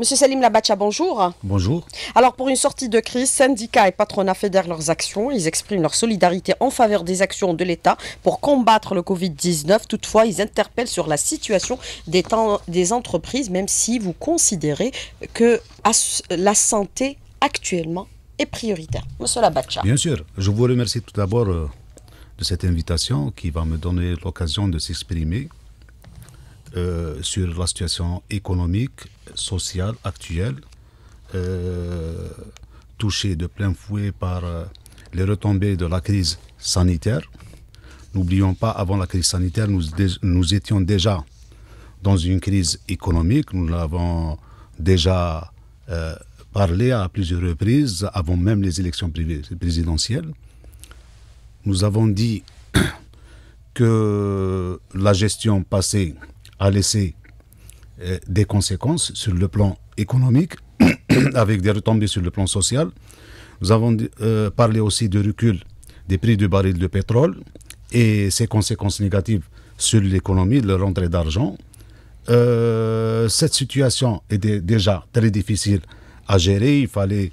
Monsieur Salim Labacha, bonjour. Bonjour. Alors, pour une sortie de crise, syndicats et patronats fédèrent leurs actions. Ils expriment leur solidarité en faveur des actions de l'État pour combattre le Covid-19. Toutefois, ils interpellent sur la situation des, entreprises, même si vous considérez que la santé actuellement est prioritaire. Monsieur Labacha. Bien sûr. Je vous remercie tout d'abord euh, de cette invitation qui va me donner l'occasion de s'exprimer euh, sur la situation économique, sociale actuelle, euh, touchée de plein fouet par euh, les retombées de la crise sanitaire. N'oublions pas, avant la crise sanitaire, nous, nous étions déjà dans une crise économique. Nous l'avons déjà parlé à plusieurs reprises, avant même les élections présidentielles. Nous avons dit que la gestion passée a laissé euh, des conséquences sur le plan économique, avec des retombées sur le plan social. Nous avons euh, parlé aussi du recul des prix du baril de pétrole et ses conséquences négatives sur l'économie, le rentrée d'argent. Euh, cette situation était déjà très difficile à gérer. Il fallait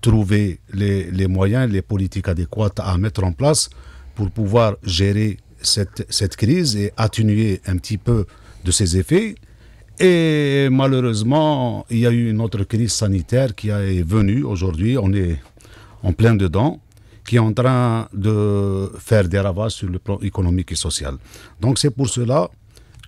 trouver les, les, moyens, les politiques adéquates à mettre en place pour pouvoir gérer cette, crise et atténuer un petit peu de ses effets. Et malheureusement, il y a eu une autre crise sanitaire qui est venue aujourd'hui. On est en plein dedans qui est en train de faire des ravages sur le plan économique et social. Donc c'est pour cela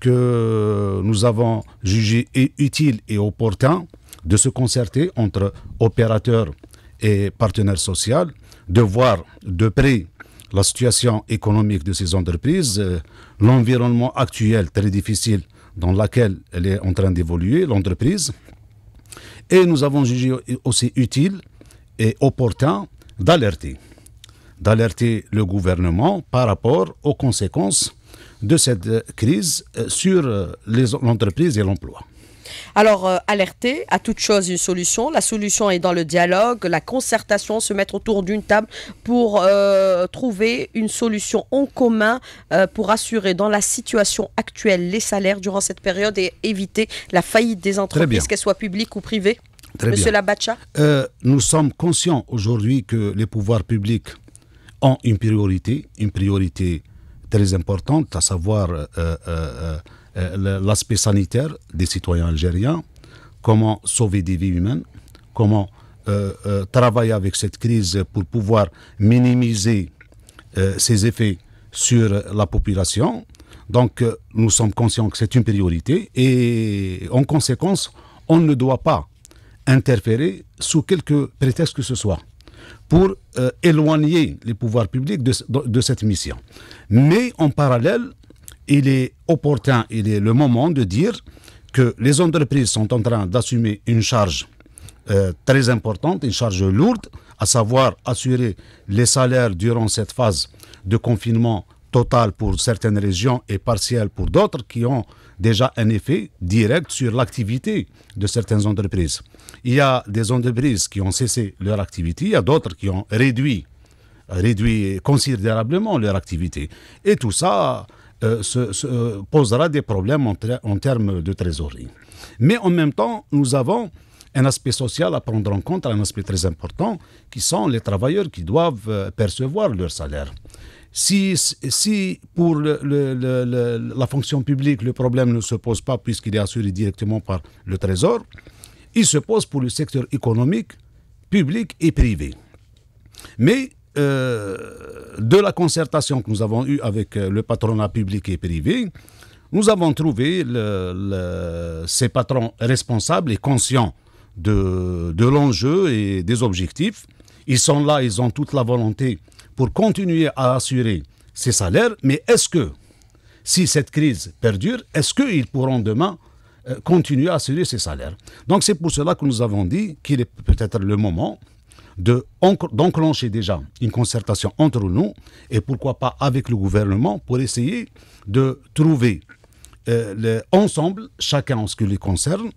que nous avons jugé utile et opportun de se concerter entre opérateurs et partenaires sociaux, de voir de près la situation économique de ces entreprises, euh, l'environnement actuel très difficile dans lequel elle est en train d'évoluer, l'entreprise. Et nous avons jugé aussi utile et opportun d'alerter, d'alerter le gouvernement par rapport aux conséquences de cette euh, crise euh, sur l'entreprise et l'emploi. Alors, euh, alerter, à toute chose une solution. La solution est dans le dialogue, la concertation, se mettre autour d'une table pour euh, trouver une solution en commun euh, pour assurer dans la situation actuelle les salaires durant cette période et éviter la faillite des entreprises, qu'elles soient publiques ou privées. Monsieur Labacha Nous sommes conscients aujourd'hui que les pouvoirs publics ont une priorité, une priorité très importante, à savoir euh, l'aspect sanitaire des citoyens algériens, comment sauver des vies humaines, comment euh, euh, travailler avec cette crise pour pouvoir minimiser ses effets sur la population. Donc nous sommes conscients que c'est une priorité et en conséquence, on ne doit pas interférer sous quelque prétexte que ce soit pour éloigner les pouvoirs publics de, cette mission. Mais en parallèle, il est opportun, il est le moment de dire que les entreprises sont en train d'assumer une charge euh, très importante, une charge lourde, à savoir assurer les salaires durant cette phase de confinement total pour certaines régions et partielle pour d'autres qui ont déjà un effet direct sur l'activité de certaines entreprises. Il y a des entreprises qui ont cessé leur activité, il y a d'autres qui ont réduit, réduit considérablement leur activité. Et tout ça, euh, se, euh, posera des problèmes en, termes de trésorerie. Mais en même temps, nous avons un aspect social à prendre en compte, un aspect très important, qui sont les travailleurs qui doivent euh, percevoir leur salaire. Si, si pour la fonction publique, le problème ne se pose pas puisqu'il est assuré directement par le Trésor, il se pose pour le secteur économique, public et privé. Mais euh, de la concertation que nous avons eue avec euh, le patronat public et privé, nous avons trouvé ces patrons responsables et conscients de, l'enjeu et des objectifs. Ils sont là, ils ont toute la volonté pour continuer à assurer ces salaires, mais est-ce que, si cette crise perdure, est-ce qu'ils pourront demain euh, continuer à assurer ces salaires Donc c'est pour cela que nous avons dit qu'il est peut-être le moment d'enclencher déjà une concertation entre nous et pourquoi pas avec le gouvernement pour essayer de trouver euh, le, ensemble, chacun en ce qui les concerne,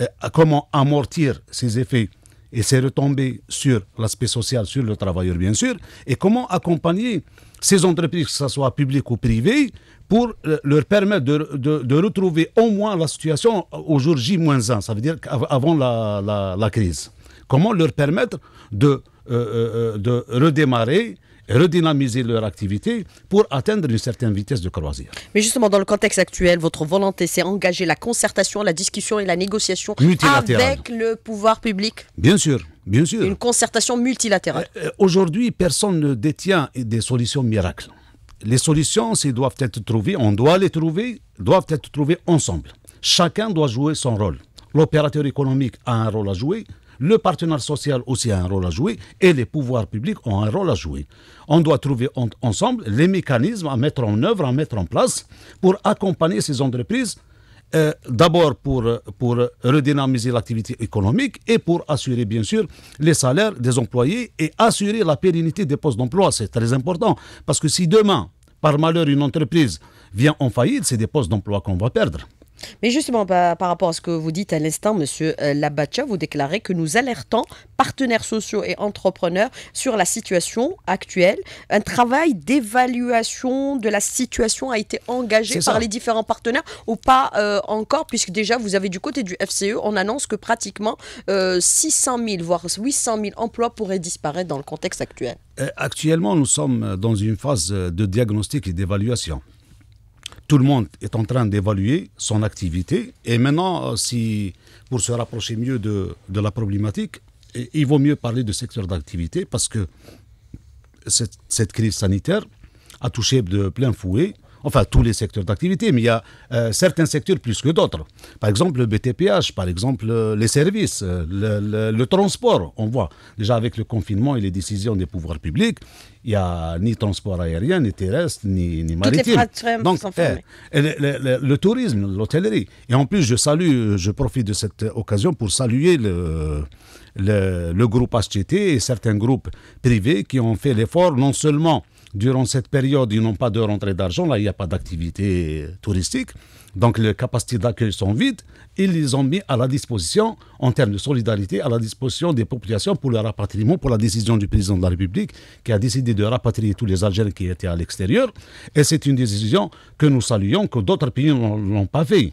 euh, comment amortir ces effets et ces retombées sur l'aspect social, sur le travailleur bien sûr, et comment accompagner ces entreprises, que ce soit publiques ou privées, pour euh, leur permettre de, de, retrouver au moins la situation au jour J-1, ça veut dire avant la, la crise. Comment leur permettre de, euh, euh, redémarrer redynamiser leur activité pour atteindre une certaine vitesse de croisière. Mais justement, dans le contexte actuel, votre volonté, c'est engager la concertation, la discussion et la négociation avec le pouvoir public Bien sûr, bien sûr. Une concertation multilatérale. Euh, aujourd'hui, personne ne détient des solutions miracles. Les solutions, si doivent être trouvées, on doit les trouver, doivent être trouvées ensemble. Chacun doit jouer son rôle. L'opérateur économique a un rôle à jouer, le partenaire social aussi a un rôle à jouer et les pouvoirs publics ont un rôle à jouer. On doit trouver ensemble les mécanismes à mettre en œuvre, à mettre en place pour accompagner ces entreprises euh, d'abord pour, pour redynamiser l'activité économique et pour assurer bien sûr les salaires des employés et assurer la pérennité des postes d'emploi. C'est très important parce que si demain, par malheur, une entreprise vient en faillite, c'est des postes d'emploi qu'on va perdre. Mais justement, par rapport à ce que vous dites à l'instant, Monsieur euh, Labatia, vous déclarez que nous alertons partenaires sociaux et entrepreneurs sur la situation actuelle. Un travail d'évaluation de la situation a été engagé par les différents partenaires ou pas euh, encore, puisque déjà, vous avez du côté du FCE, on annonce que pratiquement 600 euh, 000, voire 800 000 emplois pourraient disparaître dans le contexte actuel. Actuellement, nous sommes dans une phase de diagnostic et d'évaluation tout le monde est en train d'évaluer son activité. Et maintenant, euh, si, pour se rapprocher mieux de, la problématique, il vaut mieux parler de secteur d'activité parce que cette, crise sanitaire a touché de plein fouet enfin tous les secteurs d'activité, mais il y a euh, certains secteurs plus que d'autres. Par exemple, le BTPH, par exemple, euh, les services, euh, le, transport. On voit déjà avec le confinement et les décisions des pouvoirs publics, il n'y a ni transport aérien, ni terrestre, ni, ni maritime. Donc, sont eh, le, le, tourisme, l'hôtellerie. Et en plus, je salue, je profite de cette occasion pour saluer le. Le, le, groupe HTT et certains groupes privés qui ont fait l'effort non seulement durant cette période, ils n'ont pas de rentrée d'argent, là, il n'y a pas d'activité touristique, donc les capacités d'accueil sont vides, ils les ont mis à la disposition, en termes de solidarité, à la disposition des populations pour le rapatriement, pour la décision du président de la République, qui a décidé de rapatrier tous les Algériens qui étaient à l'extérieur, et c'est une décision que nous saluons, que d'autres pays n'ont pas fait.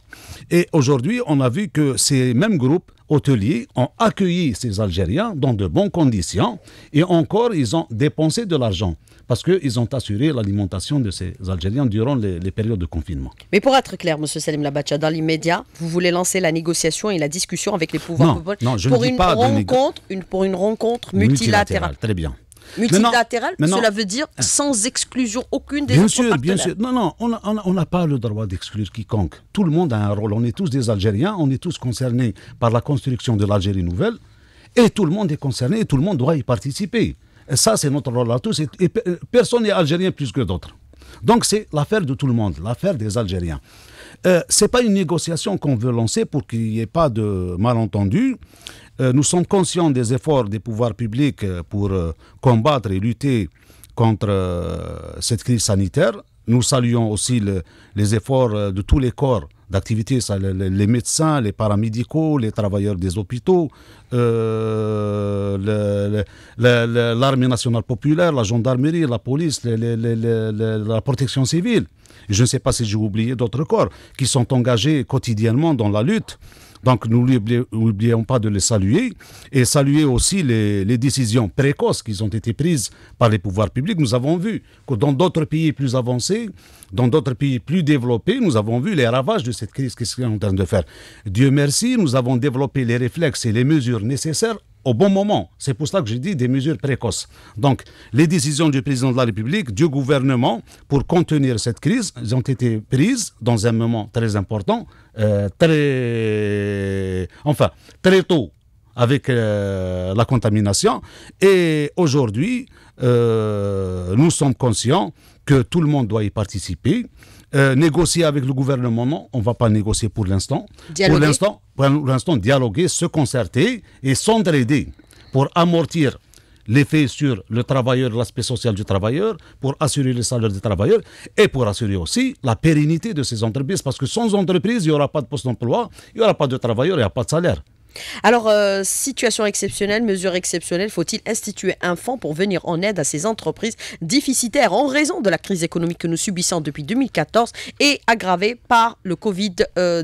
Et aujourd'hui, on a vu que ces mêmes groupes hôteliers ont accueilli ces Algériens dans de bonnes conditions et encore ils ont dépensé de l'argent parce qu'ils ont assuré l'alimentation de ces Algériens durant les, périodes de confinement. Mais pour être clair, M. Salim Labacha, dans l'immédiat, vous voulez lancer la négociation et la discussion avec les pouvoirs non, pour, une rencontre, une, pour une rencontre multilatérale. multilatérale. Très bien. Multilatéral, cela veut dire hein. sans exclusion aucune des bien Bien sûr, non, non, on n'a pas le droit d'exclure quiconque. Tout le monde a un rôle. On est tous des Algériens, on est tous concernés par la construction de l'Algérie nouvelle, et tout le monde est concerné, tout le monde doit y participer. ça, c'est notre rôle à tous, et, euh, personne n'est algérien plus que d'autres. Donc c'est l'affaire de tout le monde, l'affaire des Algériens. Euh, Ce n'est pas une négociation qu'on veut lancer pour qu'il n'y ait pas de malentendus. Euh, nous sommes conscients des efforts des pouvoirs publics euh, pour euh, combattre et lutter contre cette crise sanitaire. Nous saluons aussi les efforts de tous les corps d'activité, les médecins, les paramédicaux, les travailleurs des hôpitaux, l'armée nationale populaire, la gendarmerie, la police, la protection civile. Je ne sais pas si j'ai oublié d'autres corps qui sont engagés quotidiennement dans la lutte donc, nous n'oublions pas de les saluer et saluer aussi les, décisions précoces qui ont été prises par les pouvoirs publics. Nous avons vu que dans d'autres pays plus avancés, dans d'autres pays plus développés, nous avons vu les ravages de cette crise qu'ils sont en train de faire. Dieu merci, nous avons développé les réflexes et les mesures nécessaires au bon moment. C'est pour cela que j'ai dit des mesures précoces. Donc, les décisions du président de la République, du gouvernement, pour contenir cette crise, ont été prises dans un moment très important, euh, très, enfin, très tôt avec euh, la contamination. Et aujourd'hui, euh, nous sommes conscients que tout le monde doit y participer. Euh, négocier avec le gouvernement. Non, on ne va pas négocier pour l'instant. Pour l'instant, pour l'instant, dialoguer, se concerter et s'entraider pour amortir l'effet sur le travailleur, l'aspect social du travailleur, pour assurer le salaire des travailleurs et pour assurer aussi la pérennité de ces entreprises. Parce que sans entreprise, il n'y aura pas de poste d'emploi, il n'y aura pas de travailleurs, il n'y aura pas de salaire. Alors, euh, situation exceptionnelle, mesure exceptionnelle, faut-il instituer un fonds pour venir en aide à ces entreprises déficitaires en raison de la crise économique que nous subissons depuis 2014 et aggravée par le Covid-19 euh,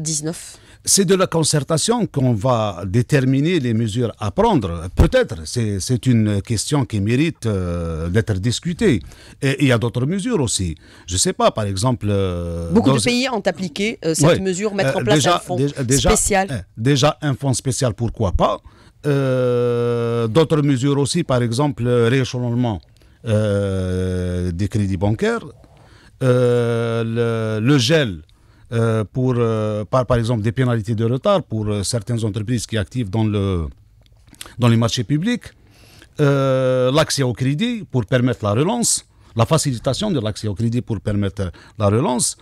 c'est de la concertation qu'on va déterminer les mesures à prendre. Peut-être, c'est une question qui mérite euh, d'être discutée. Et il y a d'autres mesures aussi. Je ne sais pas, par exemple... Euh, Beaucoup de pays ont appliqué euh, cette mesure, mettre en place un fonds spécial. Déjà, un fonds spécial, pourquoi pas D'autres mesures aussi, par exemple, réchauffement des crédits bancaires, le, gel euh, pour, euh, par, par exemple des pénalités de retard pour euh, certaines entreprises qui activent dans, le, dans les marchés publics, l'accès au crédit pour permettre la relance, la facilitation de l'accès au crédit pour permettre la relance.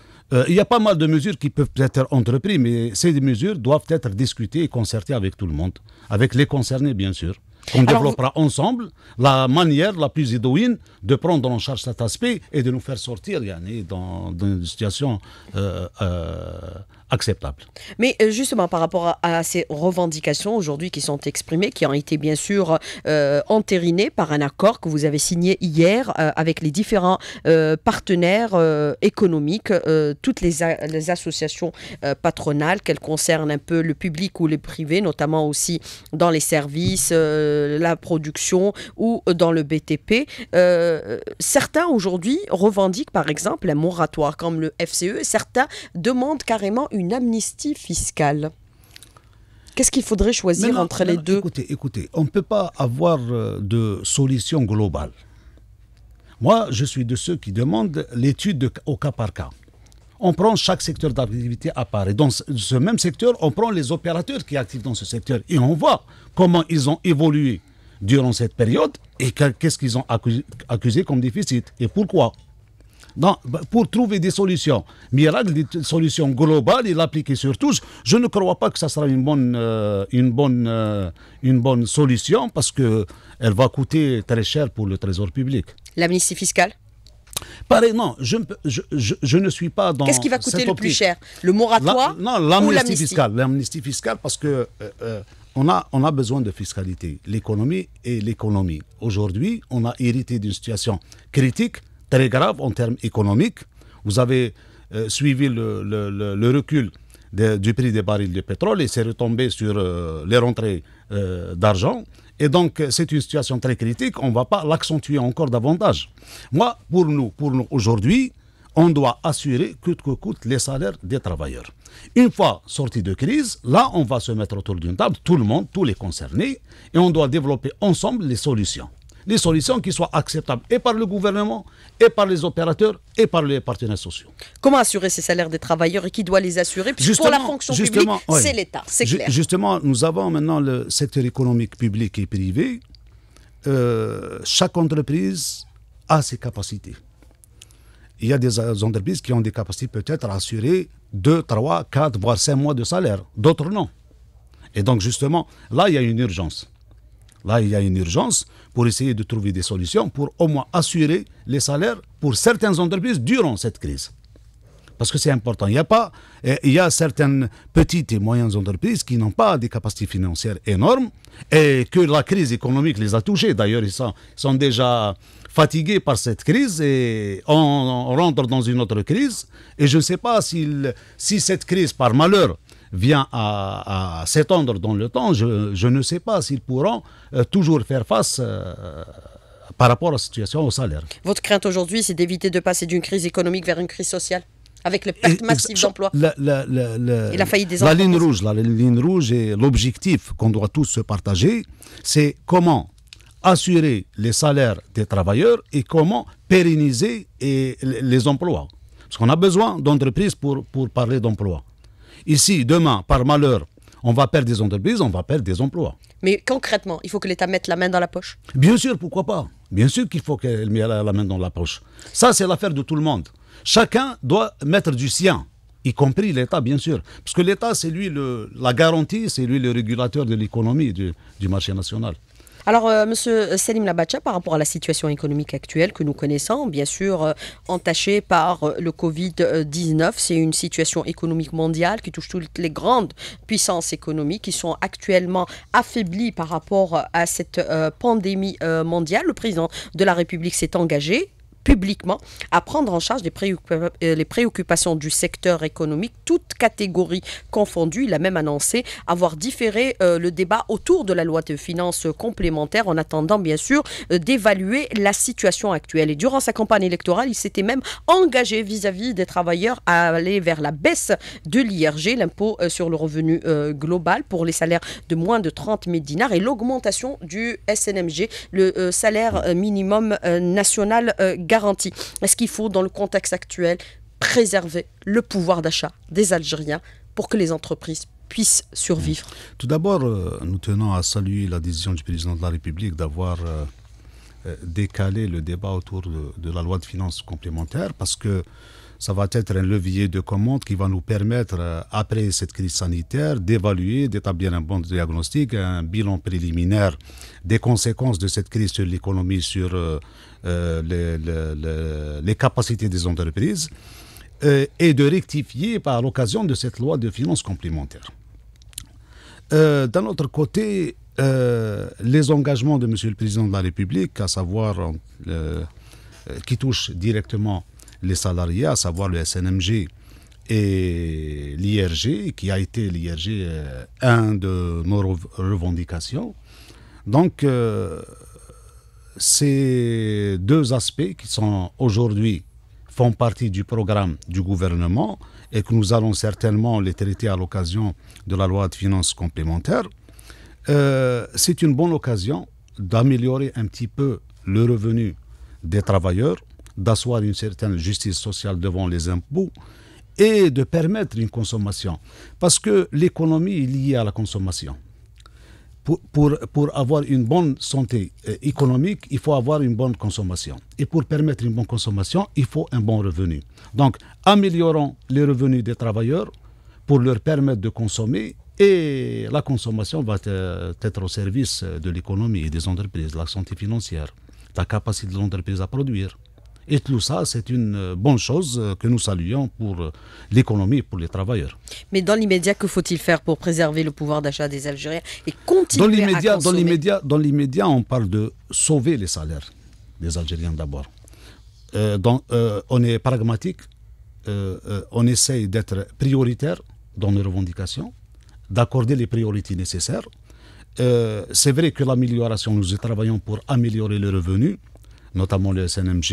il y a pas mal de mesures qui peuvent être entreprises, mais ces mesures doivent être discutées et concertées avec tout le monde, avec les concernés bien sûr. On développera ensemble la manière la plus idoine de prendre en charge cet aspect et de nous faire sortir dans, une situation euh, euh, acceptable. Mais euh, justement, par rapport à, ces revendications aujourd'hui qui sont exprimées, qui ont été bien sûr euh, entérinées par un accord que vous avez signé hier euh, avec les différents partenaires économiques, toutes les, associations patronales, qu'elles concernent un peu le public ou les privés, notamment aussi dans les services, la production ou dans le BTP. certains aujourd'hui revendiquent par exemple un moratoire comme le FCE, certains demandent carrément une une amnistie fiscale Qu'est-ce qu'il faudrait choisir entre les deux Écoutez, on ne peut pas avoir euh, de solution globale. Moi, je suis de ceux qui demandent l'étude au cas par cas. On prend chaque secteur d'activité à part. Et dans ce même secteur, on prend les opérateurs qui activent dans ce secteur. Et on voit comment ils ont évolué durant cette période et qu'est-ce qu'ils ont accusé comme déficit et pourquoi. Bah, pour trouver des solutions. Miracle, des solutions globales et l'appliquer sur tous. Je ne crois pas que ça sera une bonne, euh, une bonne, euh, une bonne solution parce que elle va coûter très cher pour le trésor public. L'amnistie fiscale Pareil, non, je, ne suis pas dans. Qu'est-ce qui va coûter le plus cher Le moratoire Non, l'amnistie fiscale. L'amnistie fiscale, parce que euh, on, a, on a besoin de fiscalité. L'économie et l'économie. Aujourd'hui, on a hérité d'une situation critique très grave en termes économiques. Vous avez euh, suivi le, recul du prix des barils de pétrole et c'est retombé sur euh, les rentrées euh, d'argent. Et donc, c'est une situation très critique. On ne va pas l'accentuer encore davantage. Moi, pour nous, pour nous aujourd'hui, on doit assurer coûte que coûte les salaires des travailleurs. Une fois sorti de crise, là, on va se mettre autour d'une table, tout le monde, tous les concernés, et on doit développer ensemble les solutions des solutions qui soient acceptables et par le gouvernement, et par les opérateurs, et par les partenaires sociaux. Comment assurer ces salaires des travailleurs et qui doit les assurer Puisque pour la fonction publique, c'est l'État, c'est clair. Justement, nous avons maintenant le secteur économique public et privé. Euh, chaque entreprise a ses capacités. Il y a des euh, entreprises qui ont des capacités peut-être à assurer 2, 3, 4, voire 5 mois de salaire. D'autres non. Et donc justement, là, il y a une urgence. Là, il y a une urgence pour essayer de trouver des solutions pour au moins assurer les salaires pour certaines entreprises durant cette crise. Parce que c'est important. Il y, a pas, euh, il y a certaines petites et moyennes entreprises qui n'ont pas des capacités financières énormes et que la crise économique les a touchées. D'ailleurs, ils sont, déjà fatigués par cette crise et on, on, rentre dans une autre crise. Et je ne sais pas si cette crise, par malheur, vient à, s'étendre dans le temps, je, ne sais pas s'ils pourront euh, toujours faire face euh, par rapport à la situation au salaire. Votre crainte aujourd'hui, c'est d'éviter de passer d'une crise économique vers une crise sociale avec le pertes massives d'emplois et la faillite des entreprises. La ligne rouge, la ligne rouge et l'objectif qu'on doit tous se partager, c'est comment assurer les salaires des travailleurs et comment pérenniser les emplois. Parce qu'on a besoin d'entreprises pour, pour parler d'emplois. Ici, demain, par malheur, on va perdre des entreprises, on va perdre des emplois. Mais concrètement, il faut que l'État mette la main dans la poche Bien sûr, pourquoi pas Bien sûr qu'il faut qu'elle mette la main dans la poche. Ça, c'est l'affaire de tout le monde. Chacun doit mettre du sien, y compris l'État, bien sûr. Parce que l'État, c'est lui la garantie, c'est lui le régulateur de l'économie du marché national. Alors, M. Euh, Monsieur Salim Labacha, par rapport à la situation économique actuelle que nous connaissons, bien sûr euh, entachée par euh, le Covid-19, c'est une situation économique mondiale qui touche toutes les grandes puissances économiques qui sont actuellement affaiblies par rapport à cette pandémie mondiale. Le président de la République s'est engagé publiquement à prendre en charge euh, les, préoccupations du secteur économique, toutes catégories confondues. Il a même annoncé avoir différé euh, le débat autour de la loi de finances complémentaire en attendant, bien sûr, euh, d'évaluer la situation actuelle. Et durant sa campagne électorale, il s'était même engagé vis-à-vis des travailleurs à aller vers la baisse de l'IRG, l'impôt sur le revenu global pour les salaires de moins de 30 000 dinars et l'augmentation du SNMG, le salaire minimum national garanti. Est-ce qu'il faut, dans le contexte actuel, préserver le pouvoir d'achat des Algériens pour que les entreprises puissent survivre Tout d'abord, euh, nous tenons à saluer la décision du président de la République d'avoir euh, euh, décalé le débat autour de, de, la loi de finances complémentaires parce que ça va être un levier de commande qui va nous permettre, euh, après cette crise sanitaire, d'évaluer, d'établir un bon diagnostic, un bilan préliminaire des conséquences de cette crise sur l'économie, sur euh, euh, les, capacités des entreprises, et de rectifier par l'occasion de cette loi de finances complémentaires. D'un autre côté, les engagements de M. le Président de la République, à savoir qui touchent directement les salariés, à savoir le SNMG et l'IRG, qui a été l'IRG euh, un de nos revendications. Donc, euh, ces deux aspects qui sont aujourd'hui font partie du programme du gouvernement et que nous allons certainement les traiter à l'occasion de la loi de finances complémentaires, euh, c'est une bonne occasion d'améliorer un petit peu le revenu des travailleurs d'asseoir une certaine justice sociale devant les impôts et de permettre une consommation. Parce que l'économie est liée à la consommation. Pour, pour, pour, avoir une bonne santé euh, économique, il faut avoir une bonne consommation. Et pour permettre une bonne consommation, il faut un bon revenu. Donc, améliorons les revenus des travailleurs pour leur permettre de consommer et la consommation va être au service euh, de l'économie et des entreprises, la santé financière, la capacité de l'entreprise à produire. Et tout ça, c'est une euh, bonne chose euh, que nous saluons pour euh, l'économie et pour les travailleurs. Mais dans l'immédiat, que faut-il faire pour préserver le pouvoir d'achat des Algériens et continuer dans l'immédiat, à consommer Dans l'immédiat, dans l'immédiat, on parle de sauver les salaires des Algériens d'abord. on est pragmatique, on essaye d'être prioritaire dans nos revendications, d'accorder les priorités nécessaires. c'est vrai que l'amélioration, nous y travaillons pour améliorer les revenus, notamment le SNMG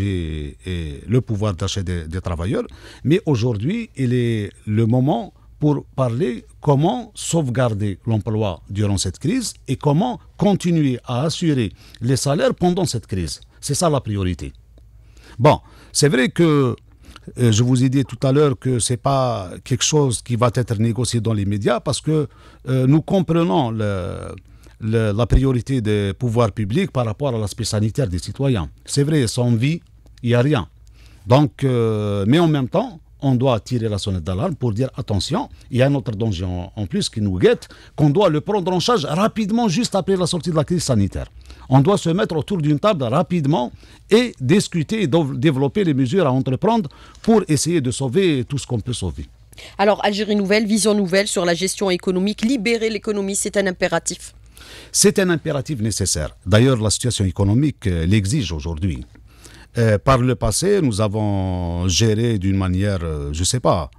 et, le pouvoir d'achat des, travailleurs. Mais aujourd'hui, il est le moment pour parler comment sauvegarder l'emploi durant cette crise et comment continuer à assurer les salaires pendant cette crise. C'est ça la priorité. Bon, c'est vrai que euh, je vous ai dit tout à l'heure que ce n'est pas quelque chose qui va être négocié dans les médias parce que euh, nous comprenons le la priorité des pouvoirs publics par rapport à l'aspect sanitaire des citoyens. C'est vrai, sans vie, il n'y a rien. Donc, euh, mais en même temps, on doit tirer la sonnette d'alarme pour dire attention, il y a un autre danger en, plus qui nous guette, qu'on doit le prendre en charge rapidement juste après la sortie de la crise sanitaire. On doit se mettre autour d'une table rapidement et discuter développer les mesures à entreprendre pour essayer de sauver tout ce qu'on peut sauver. Alors, Algérie nouvelle, vision nouvelle sur la gestion économique, libérer l'économie, c'est un impératif. C'est un impératif nécessaire. D'ailleurs, la situation économique euh, l'exige aujourd'hui. Euh, par le passé, nous avons géré d'une manière, euh, je ne sais pas,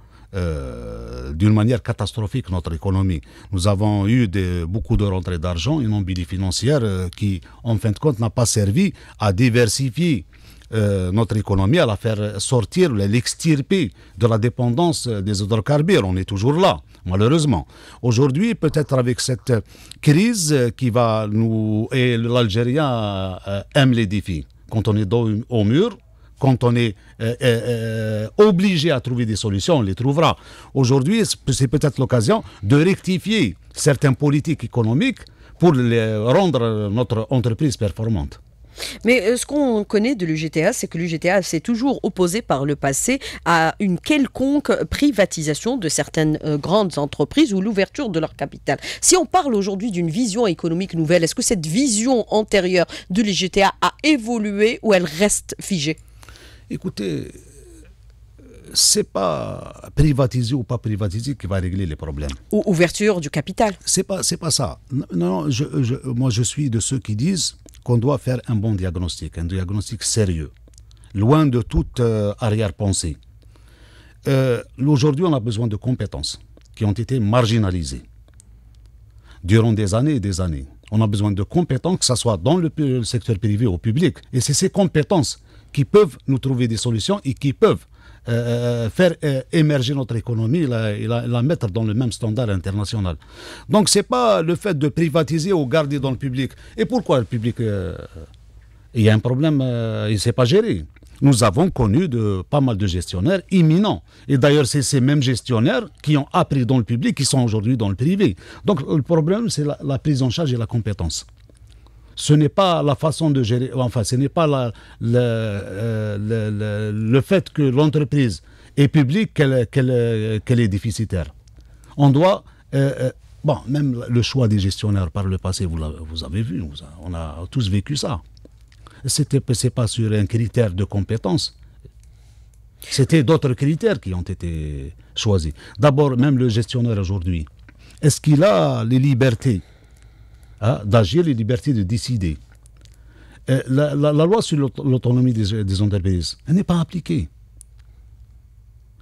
d'une manière catastrophique notre économie. Nous avons eu beaucoup de rentrées d'argent, une ambiguïté financière qui, en fin de compte, n'a pas servi à diversifier euh, notre économie, à la faire sortir, l'extirper de la dépendance euh, des hydrocarbures. On est toujours là, malheureusement. Aujourd'hui, peut-être avec cette crise euh, qui va nous... Et l'Algérien aime les défis. Quand on est au mur, quand on est obligé à trouver des solutions, on les trouvera. Aujourd'hui, c'est peut-être l'occasion de rectifier certaines politiques économiques pour rendre notre entreprise performante. Mais euh, ce qu'on connaît de l'UGTA, c'est que l'UGTA s'est toujours opposé par le passé à une quelconque privatisation de certaines euh, grandes entreprises ou l'ouverture de leur capital. Si on parle aujourd'hui d'une vision économique nouvelle, est-ce que cette vision antérieure de l'UGTA a évolué ou elle reste figée Écoutez, euh, c'est pas privatiser ou pas privatiser qui va régler les problèmes. Ou ouverture du capital. C'est pas, pas ça. Non, moi je suis de ceux qui disent qu'on doit faire un bon diagnostic, un diagnostic sérieux, loin de toute euh, arrière-pensée. Euh, aujourd'hui, on a besoin de compétences qui ont été marginalisées durant des années et des années. On a besoin de compétences, que ce soit dans le, le secteur privé ou public. Et c'est ces compétences qui peuvent nous trouver des solutions et qui peuvent euh, euh, faire euh, émerger notre économie et la, mettre dans le même standard international. Donc c'est pas le fait de privatiser ou garder dans le public. Et pourquoi le public Il y a un problème, il ne s'est pas géré. Nous avons connu de, pas mal de gestionnaires imminents. Et d'ailleurs, c'est ces mêmes gestionnaires qui ont appris dans le public, qui sont aujourd'hui dans le privé. Donc le problème, c'est la prise en charge et la compétence ce n'est pas la façon de gérer, enfin, ce n'est pas euh, le, fait que l'entreprise est publique qu'elle est déficitaire. On doit, euh, euh, bon, même le choix des gestionnaires par le passé, vous, vous avez vu, on a tous vécu ça. Ce n'est pas sur un critère de compétence. C'était d'autres critères qui ont été choisis. D'abord, même le gestionnaire aujourd'hui, est-ce qu'il a les libertés Hein, d'agir, les libertés de décider. Euh, la, loi sur l'autonomie des, entreprises, elle n'est pas appliquée.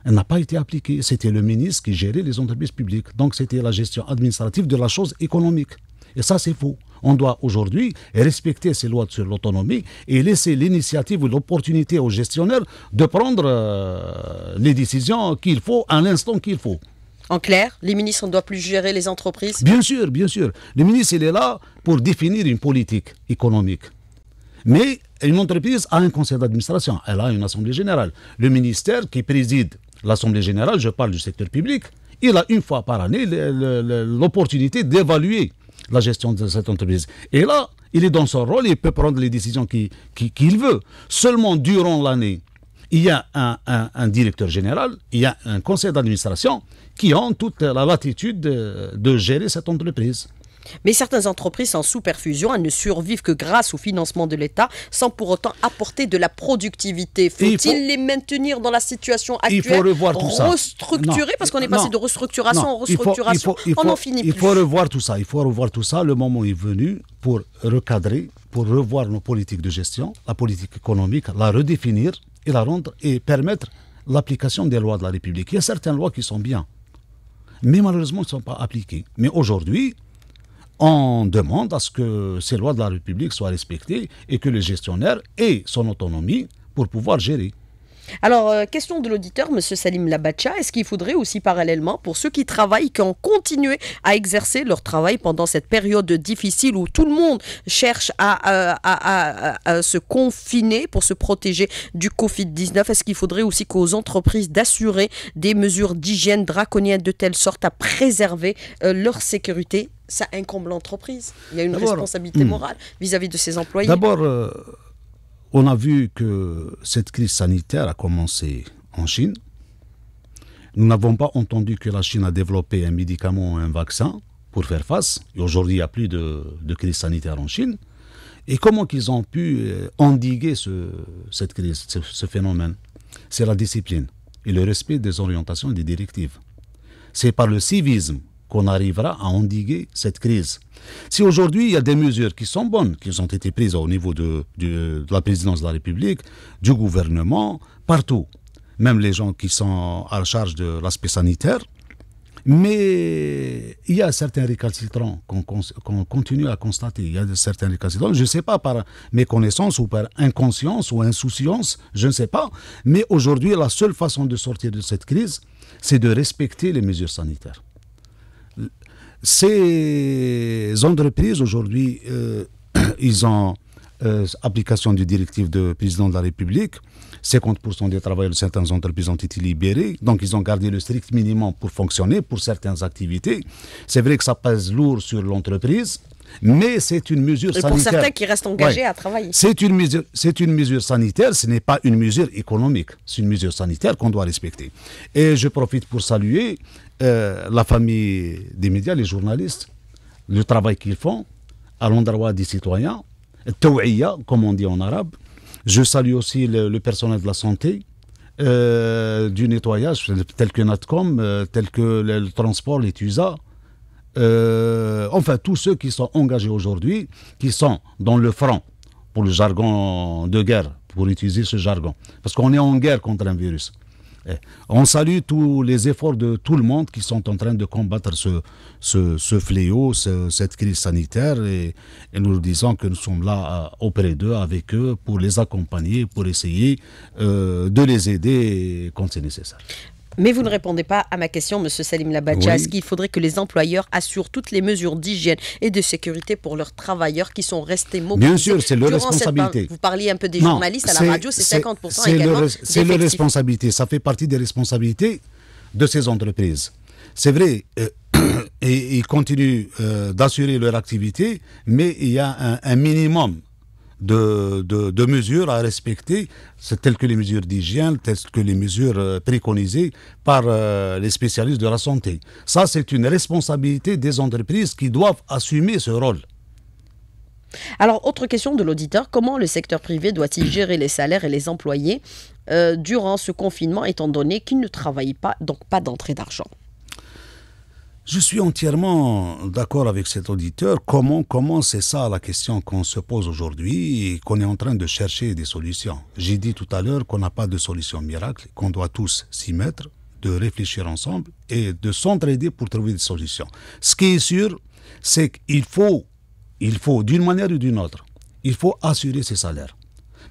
Elle n'a pas été appliquée. C'était le ministre qui gérait les entreprises publiques. Donc c'était la gestion administrative de la chose économique. Et ça, c'est faux. On doit aujourd'hui respecter ces lois sur l'autonomie et laisser l'initiative ou l'opportunité aux gestionnaires de prendre euh, les décisions qu'il faut à l'instant qu'il faut. En clair, les ministres, ne doivent plus gérer les entreprises Bien sûr, bien sûr. Le ministre, il est là pour définir une politique économique. Mais une entreprise a un conseil d'administration, elle a une assemblée générale. Le ministère qui préside l'assemblée générale, je parle du secteur public, il a une fois par année l'opportunité d'évaluer la gestion de cette entreprise. Et là, il est dans son rôle, il peut prendre les décisions qu'il veut. Seulement durant l'année, il y a un, directeur général, il y a un conseil d'administration qui ont toute la latitude de, gérer cette entreprise. Mais certaines entreprises en sous-perfusion, elles ne survivent que grâce au financement de l'État, sans pour autant apporter de la productivité. Faut-il les maintenir dans la situation actuelle Il faut revoir tout ça. Restructurer, parce qu'on est passé de restructuration en restructuration. on en finit Il faut revoir tout ça. Il faut revoir tout ça. Le moment est venu pour recadrer, pour revoir nos politiques de gestion, la politique économique, la redéfinir et rendre et permettre l'application des lois de la République. Il y a certaines lois qui sont bien, mais malheureusement elles ne sont pas appliquées. Mais aujourd'hui, on demande à ce que ces lois de la République soient respectées et que le gestionnaire ait son autonomie pour pouvoir gérer. Alors, euh, question de l'auditeur, Monsieur Salim Labacha, est-ce qu'il faudrait aussi parallèlement, pour ceux qui travaillent, qui ont continué à exercer leur travail pendant cette période difficile où tout le monde cherche à, euh, se confiner pour se protéger du Covid-19, est-ce qu'il faudrait aussi qu'aux entreprises d'assurer des mesures d'hygiène draconiennes de telle sorte à préserver euh, leur sécurité ça incombe l'entreprise. Il y a une responsabilité hmm. morale vis-à-vis de ses employés. D'abord, on a vu que cette crise sanitaire a commencé en Chine. Nous n'avons pas entendu que la Chine a développé un médicament, un vaccin pour faire face. aujourd'hui, il n'y a plus de, crise sanitaire en Chine. Et comment qu'ils ont pu euh, endiguer cette crise, ce phénomène C'est la discipline et le respect des orientations et des directives. C'est par le civisme qu'on arrivera à endiguer cette crise. Si aujourd'hui il y a des mesures qui sont bonnes, qui ont été prises au niveau de, la présidence de la République, du gouvernement, partout, même les gens qui sont à la charge de l'aspect sanitaire, mais il y a certains récalcitrants qu'on continue à constater. Il y a certains récalcitrants, je ne sais pas par méconnaissance ou par inconscience ou insouciance, je ne sais pas. Mais aujourd'hui, la seule façon de sortir de cette crise, c'est de respecter les mesures sanitaires. Ces entreprises, aujourd'hui, euh, ils ont euh, application du directive du président de la République. 50% des travailleurs de certaines entreprises ont été libérés, donc ils ont gardé le strict minimum pour fonctionner pour certaines activités. C'est vrai que ça pèse lourd sur l'entreprise, mais c'est une mesure sanitaire. Pour certains qui restent engagés à travailler. C'est une, mesure, une mesure sanitaire, ce n'est pas une mesure économique. C'est une mesure sanitaire qu'on doit respecter. Et je profite pour saluer euh, la famille des médias, les journalistes, le travail qu'ils font à l'endroit des citoyens, Tawiyya, comme on dit en arabe. Je salue aussi le, personnel de la santé, euh, du nettoyage, tel que Natcom, euh, tel que le, le transport, les TUSA. Euh, enfin tous ceux qui sont engagés aujourd'hui, qui sont dans le front, pour le jargon de guerre, pour utiliser ce jargon, parce qu'on est en guerre contre un virus. Eh, on salue tous les efforts de tout le monde qui sont en train de combattre ce, ce, fléau, cette crise sanitaire, et, nous disons que nous sommes là euh, auprès d'eux, avec eux, pour les accompagner, pour essayer euh, de les aider quand c'est nécessaire. Mais vous ne répondez pas à ma question, Monsieur Salim Labadja. Est-ce qu'il faudrait que les employeurs assurent toutes les mesures d'hygiène et de sécurité pour leurs travailleurs qui sont restés mobilisés Bien sûr, c'est leur responsabilité. Vous parliez un peu des journalistes à la radio, c'est 50% C'est leur, responsabilité. Ça fait partie des responsabilités de ces entreprises. C'est vrai, euh, ils continuent euh, d'assurer leur activité, mais il y a un minimum de, mesures à respecter, telles que les mesures d'hygiène, telles que les mesures euh, préconisées par euh, les spécialistes de la santé. Ça, c'est une responsabilité des entreprises qui doivent assumer ce rôle. Alors, autre question de l'auditeur, comment le secteur privé doit-il gérer les salaires et les employés euh, durant ce confinement, étant donné qu'il ne travaillent pas, donc pas d'entrée d'argent je suis entièrement d'accord avec cet auditeur. Comment, comment c'est ça la question qu'on se pose aujourd'hui et qu'on est en train de chercher des solutions. J'ai dit tout à l'heure qu'on n'a pas de solution miracle, qu'on doit tous s'y mettre, de réfléchir ensemble et de s'entraider pour trouver des solutions. Ce qui est sûr, c'est qu'il faut, il faut d'une manière ou d'une autre, il faut assurer ses salaires.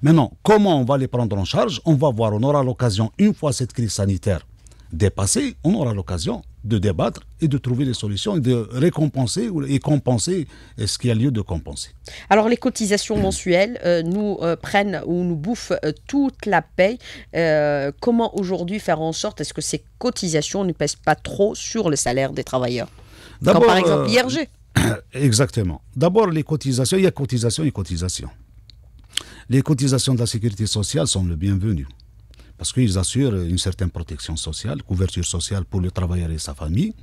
Maintenant, comment on va les prendre en charge On va voir, on aura l'occasion, une fois cette crise sanitaire dépassée, on aura l'occasion de débattre et de trouver des solutions et de récompenser et compenser euh, ce qui a lieu de compenser. Alors les cotisations mensuelles euh, nous euh, prennent ou nous bouffent toute la paye. comment aujourd'hui faire en sorte est-ce que ces cotisations ne pèsent pas trop sur le salaire des travailleurs Comme par exemple IRG. exactement. D'abord les cotisations, il y a cotisations et cotisations. Les cotisations de la sécurité sociale sont le bienvenu parce qu'ils assurent une certaine protection sociale, couverture sociale pour le travailleur et sa famille.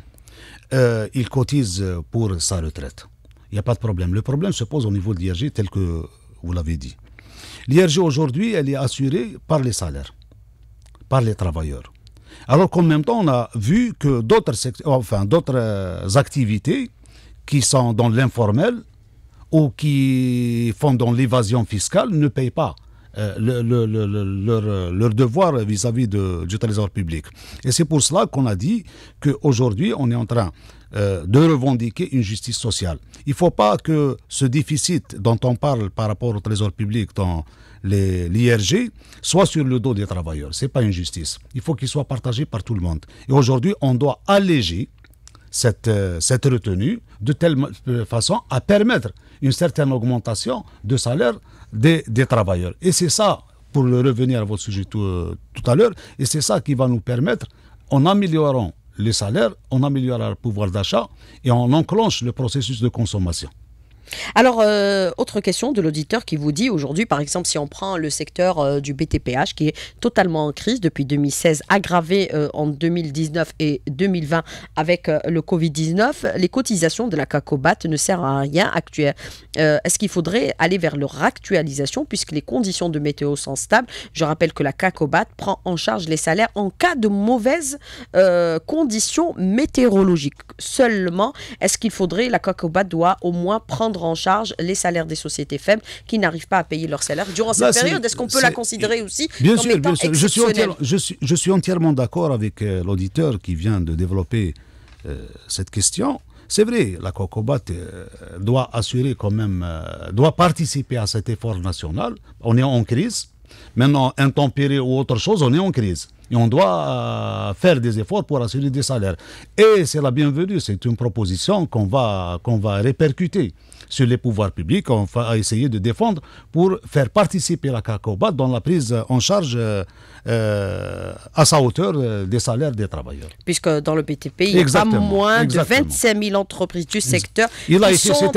Euh, ils cotisent pour sa retraite. Il n'y a pas de problème. Le problème se pose au niveau de l'IRG, tel que vous l'avez dit. L'IRG aujourd'hui, elle est assurée par les salaires, par les travailleurs. Alors qu'en même temps, on a vu que d'autres enfin, d'autres euh, activités qui sont dans l'informel ou qui font dans l'évasion fiscale ne payent pas. Euh, euh, leur, devoir vis-à-vis du trésor public. Et c'est pour cela qu'on a dit qu'aujourd'hui, on est en train euh, de revendiquer une justice sociale. Il ne faut pas que ce déficit dont on parle par rapport au trésor public dans l'IRG soit sur le dos des travailleurs. Ce n'est pas une justice. Il faut qu'il soit partagé par tout le monde. Et aujourd'hui, on doit alléger cette, cette retenue de telle façon à permettre une certaine augmentation de salaire des, travailleurs. Et c'est ça, pour revenir à votre sujet euh, tout, à l'heure, et c'est ça qui va nous permettre, en améliorant les salaires, on améliore le pouvoir d'achat et on enclenche le processus de consommation. Alors, euh, autre question de l'auditeur qui vous dit aujourd'hui, par exemple, si on prend le secteur euh, du BTPH qui est totalement en crise depuis 2016, aggravé euh, en 2019 et 2020 avec le Covid-19, les cotisations de la CACOBAT ne servent à rien actuel. Est-ce qu'il faudrait aller vers leur actualisation puisque les conditions de météo sont stables Je rappelle que la CACOBAT prend en charge les salaires en cas de mauvaises conditions météorologiques. Seulement, est-ce qu'il faudrait, la CACOBAT doit au moins prendre en charge les salaires des sociétés faibles qui n'arrivent pas à payer leurs salaires durant cette période. Est-ce qu'on peut la considérer aussi bien comme sûr, Je suis, entièrement d'accord avec euh, l'auditeur qui vient de développer euh, cette question. C'est vrai, la COCOBAT euh, doit assurer quand même, doit participer à cet effort national. On est en crise. Maintenant, intempérée ou autre chose, on est en crise. Et on doit faire des efforts pour assurer des salaires. Et c'est la bienvenue, c'est une proposition qu'on va, qu'on va répercuter sur les pouvoirs publics, on a essayer de défendre pour faire participer la CACOBA dans la prise en charge euh, à sa hauteur euh, des salaires des travailleurs. Puisque dans le BTP, il y a pas moins de 25 000 entreprises du secteur qui, sont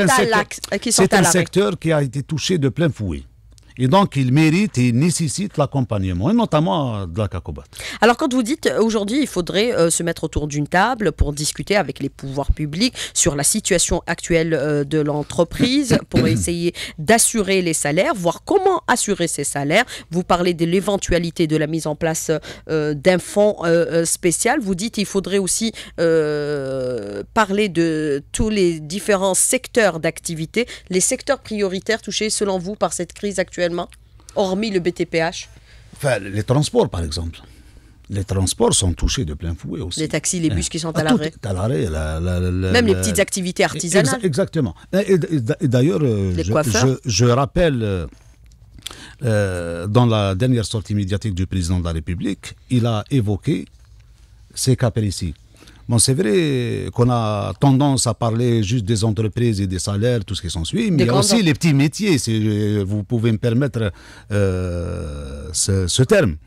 un secteur, qui a été touché de plein fouet. Et donc, il mérite et nécessite l'accompagnement, et notamment euh, de la CACOBAT Alors, quand vous dites euh, aujourd'hui, il faudrait euh, se mettre autour d'une table pour discuter avec les pouvoirs publics sur la situation actuelle de l'entreprise, pour essayer d'assurer les salaires, voir comment assurer ces salaires. Vous parlez de l'éventualité de la mise en place d'un fonds spécial. Vous dites il faudrait aussi parler de tous les différents secteurs d'activité, les secteurs prioritaires touchés selon vous par cette crise actuelle hormis le BTPH Les transports, par exemple. Les transports sont touchés de plein fouet aussi. Les taxis, les bus hein. qui sont ah, à l'arrêt. À Même les petites activités artisanales. exactement. Et, d'ailleurs, euh, je, rappelle, euh, euh, dans la dernière sortie médiatique du président de la République, il a évoqué ces cas précis. Bon, c'est vrai qu'on a tendance à parler juste des entreprises et des salaires, tout ce qui s'en suit, mais aussi les petits métiers, si vous pouvez me permettre euh, ce, terme.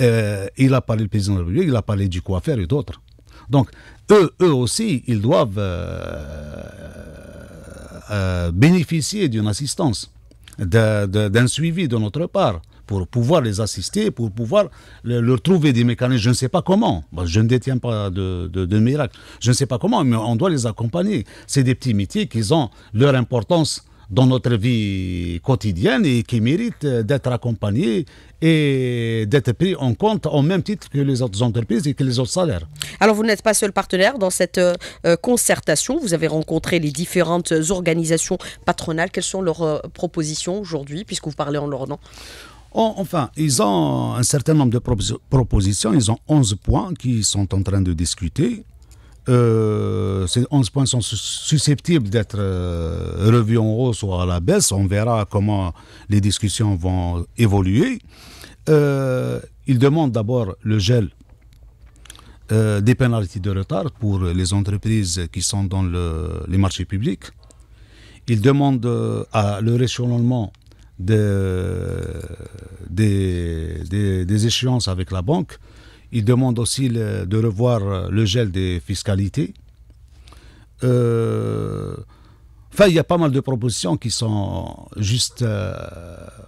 Euh, il a parlé du président de la République, il a parlé du coiffeur et d'autres. Donc, eux, aussi, ils doivent euh, bénéficier d'une assistance, d'un suivi de notre part pour pouvoir les assister, pour pouvoir leur trouver des mécanismes. Je ne sais pas comment. je ne détiens pas de, de, miracle. Je ne sais pas comment, mais on doit les accompagner. C'est des petits métiers qui ont leur importance dans notre vie quotidienne et qui méritent d'être accompagnés et d'être pris en compte au même titre que les autres entreprises et que les autres salaires. Alors vous n'êtes pas seul partenaire dans cette euh, euh, concertation, vous avez rencontré les différentes euh, organisations patronales, quelles sont leurs propositions aujourd'hui puisque vous parlez en leur nom Oh, enfin, ils ont un certain nombre de propositions. Ils ont 11 points qui sont en train de discuter. Euh, ces 11 points sont susceptibles d'être euh, revus en hausse ou à la baisse. On verra comment les discussions vont évoluer. Euh, ils demandent d'abord le gel des pénalités de retard pour les entreprises qui sont dans le, les marchés publics. Ils demandent à le réchelonnement de, des, des, échéances avec la banque. Il demande aussi de revoir le gel des fiscalités. Euh, enfin, il y a pas mal de propositions qui sont juste euh,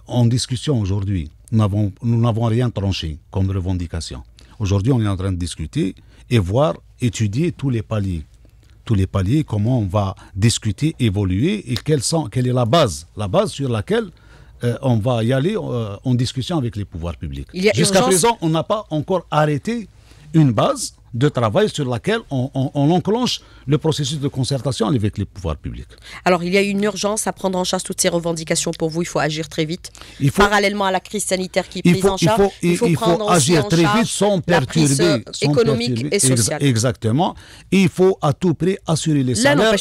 en discussion aujourd'hui. Nous n'avons rien tranché comme revendication. Aujourd'hui, on est en train de discuter et voir, étudier tous les paliers tous les paliers, comment on va discuter, évoluer et quelles sont, quelle est la base, la base sur laquelle euh, on va y aller euh, en discussion avec les pouvoirs publics. Jusqu'à présent, on n'a pas encore arrêté une base de travail sur laquelle on, enclenche le processus de concertation avec les pouvoirs publics. Alors, il y a une urgence à prendre en charge toutes ces revendications pour vous. Il faut agir très vite. Parallèlement à la crise sanitaire qui est prise en charge, il faut, prendre agir en très vite sans perturber. économique et sociale. exactement. il faut à tout prix assurer les salaires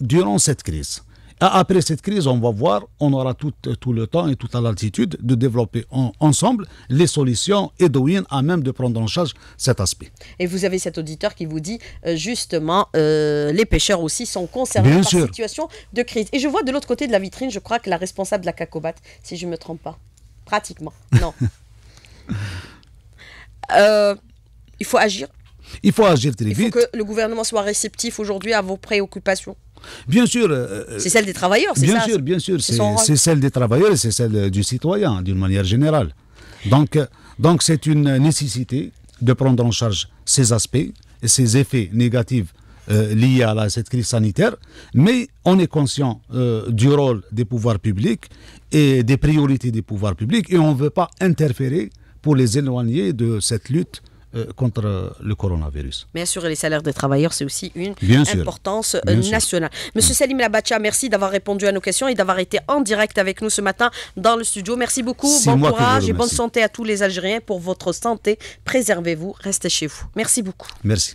durant cette crise. Ah, après cette crise, on va voir, on aura tout, euh, le temps et toute l'altitude de développer ensemble les solutions et héroïnes à même de prendre en charge cet aspect. Et vous avez cet auditeur qui vous dit euh, justement, euh, les pêcheurs aussi sont concernés par cette situation de crise. Et je vois de l'autre côté de la vitrine, je crois que la responsable de la cacobate, si je ne me trompe pas, pratiquement, non. il faut agir. Il faut agir très vite. Il faut que le gouvernement soit réceptif aujourd'hui à vos préoccupations. Bien sûr. Euh, euh, c'est celle des travailleurs, c'est ça Bien sûr, bien sûr. C'est celle des travailleurs et c'est celle euh, du citoyen, d'une manière générale. Donc, donc c'est une nécessité de prendre en charge ces aspects et ces effets négatifs liés à, cette crise sanitaire, mais on est conscient du rôle des pouvoirs publics et des priorités des pouvoirs publics et on ne veut pas interférer pour les éloigner de cette lutte euh, contre le coronavirus. Bien sûr, les salaires des travailleurs, c'est aussi une importance euh, nationale. Monsieur Salim Labacha, merci d'avoir répondu à nos questions et d'avoir été en direct avec nous ce matin dans le studio. Merci beaucoup. Bon courage et bonne santé à tous les Algériens. Pour votre santé, préservez-vous, restez chez vous. Merci beaucoup. Merci.